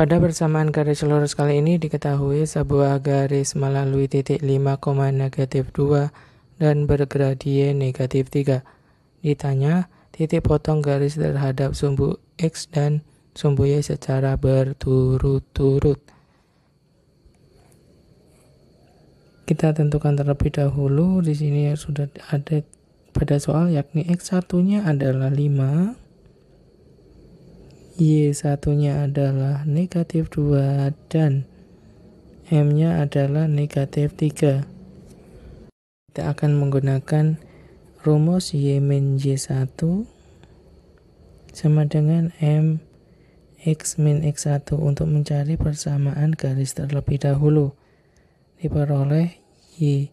Pada persamaan garis lurus kali ini diketahui sebuah garis melalui titik 5, negatif 2 dan bergradien negatif 3. Ditanya, titik potong garis terhadap sumbu X dan sumbu Y secara berturut-turut. Kita tentukan terlebih dahulu, di sini sudah ada pada soal yakni X satunya adalah 5, Y satunya adalah negatif 2 dan M-nya adalah negatif 3. Kita akan menggunakan rumus Y min Y1 sama dengan M X min X1 untuk mencari persamaan garis terlebih dahulu. Diperoleh Y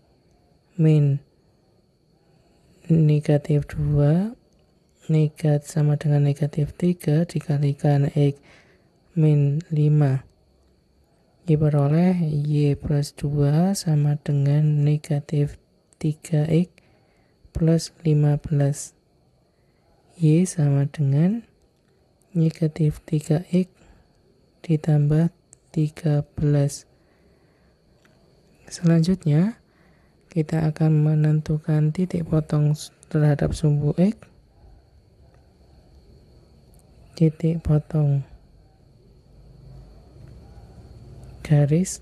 min negatif 2 Negat sama dengan negatif 3 dikalikan X min 5. Y peroleh Y plus 2 sama dengan negatif 3X plus 15. Y sama dengan negatif 3X ditambah 13. Selanjutnya, kita akan menentukan titik potong terhadap sumbu X titik potong garis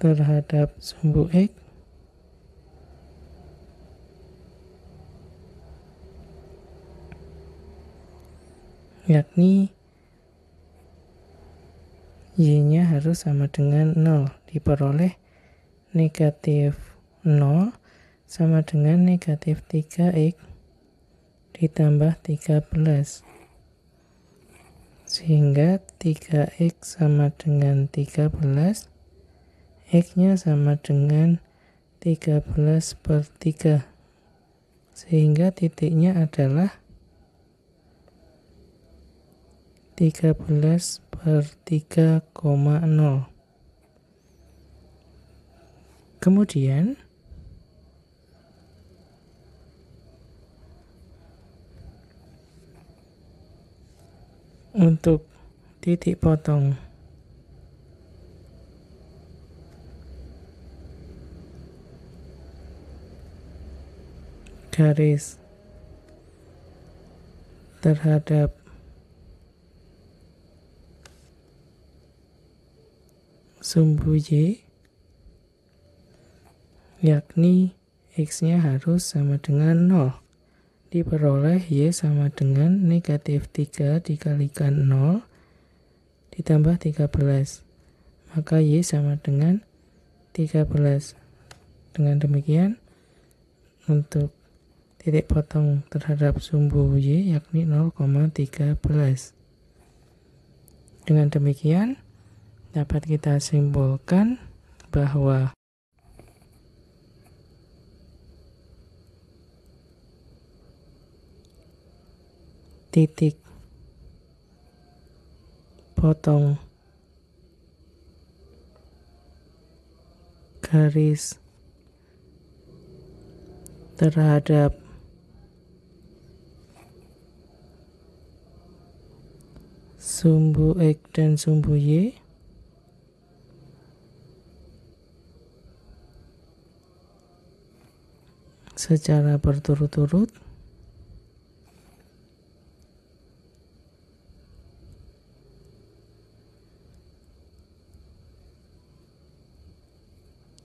terhadap sumbu X yakni Y-nya harus sama dengan 0 diperoleh negatif 0 sama dengan negatif 3X ditambah 13 sehingga 3x sama dengan 13 x nya sama dengan 13 per 3 sehingga titiknya adalah 13 per 3,0 kemudian untuk titik potong. garis terhadap sumbu Y yakni X-nya harus sama dengan 0 diperoleh Y sama dengan negatif 3 dikalikan 0 ditambah 13. Maka Y sama dengan 13. Dengan demikian, untuk titik potong terhadap sumbu Y yakni 0,13. Dengan demikian, dapat kita simpulkan bahwa titik potong garis terhadap sumbu X dan sumbu Y secara berturut-turut